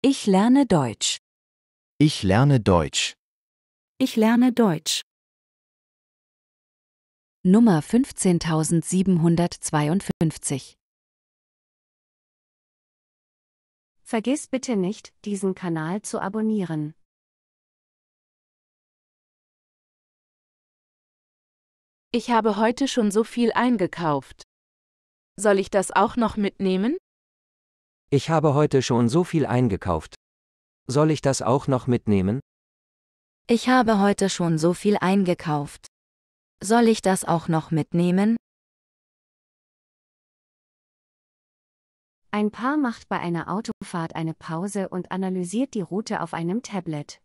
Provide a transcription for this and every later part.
Ich lerne Deutsch. Ich lerne Deutsch. Ich lerne Deutsch. Nummer 15752. Vergiss bitte nicht, diesen Kanal zu abonnieren. Ich habe heute schon so viel eingekauft. Soll ich das auch noch mitnehmen? Ich habe heute schon so viel eingekauft. Soll ich das auch noch mitnehmen? Ich habe heute schon so viel eingekauft. Soll ich das auch noch mitnehmen? Ein Paar macht bei einer Autofahrt eine Pause und analysiert die Route auf einem Tablet.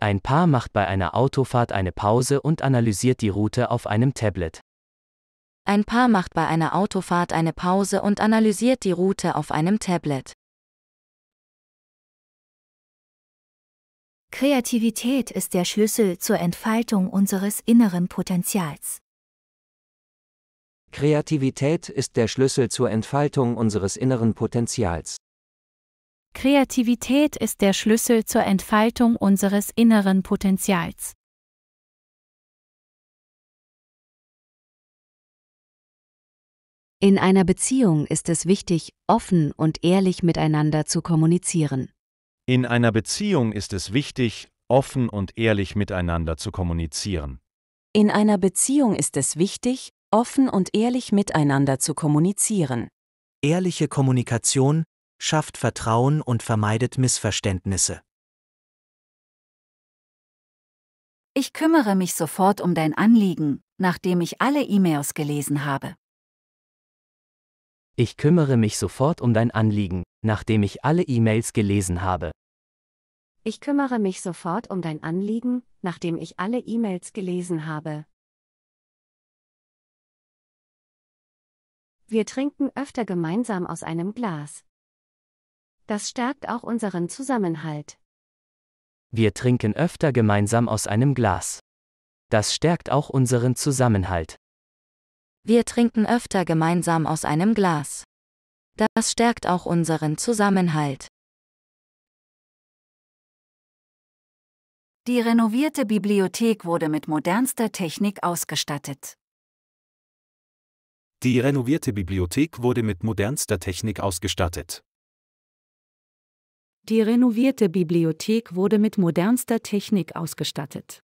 Ein Paar macht bei einer Autofahrt eine Pause und analysiert die Route auf einem Tablet. Ein Paar macht bei einer Autofahrt eine Pause und analysiert die Route auf einem Tablet. Kreativität ist der Schlüssel zur Entfaltung unseres inneren Potenzials. Kreativität ist der Schlüssel zur Entfaltung unseres inneren Potenzials. Kreativität ist der Schlüssel zur Entfaltung unseres inneren Potenzials. In einer Beziehung ist es wichtig, offen und ehrlich miteinander zu kommunizieren. In einer Beziehung ist es wichtig, offen und ehrlich miteinander zu kommunizieren. In einer Beziehung ist es wichtig, offen und ehrlich miteinander zu kommunizieren. Ehrliche Kommunikation schafft Vertrauen und vermeidet Missverständnisse. Ich kümmere mich sofort um dein Anliegen, nachdem ich alle E-Mails gelesen habe. Ich kümmere mich sofort um dein Anliegen, nachdem ich alle E-Mails gelesen habe. Ich kümmere mich sofort um dein Anliegen, nachdem ich alle E-Mails gelesen habe. Wir trinken öfter gemeinsam aus einem Glas. Das stärkt auch unseren Zusammenhalt. Wir trinken öfter gemeinsam aus einem Glas. Das stärkt auch unseren Zusammenhalt. Wir trinken öfter gemeinsam aus einem Glas. Das stärkt auch unseren Zusammenhalt. Die renovierte Bibliothek wurde mit modernster Technik ausgestattet. Die renovierte Bibliothek wurde mit modernster Technik ausgestattet. Die renovierte Bibliothek wurde mit modernster Technik ausgestattet.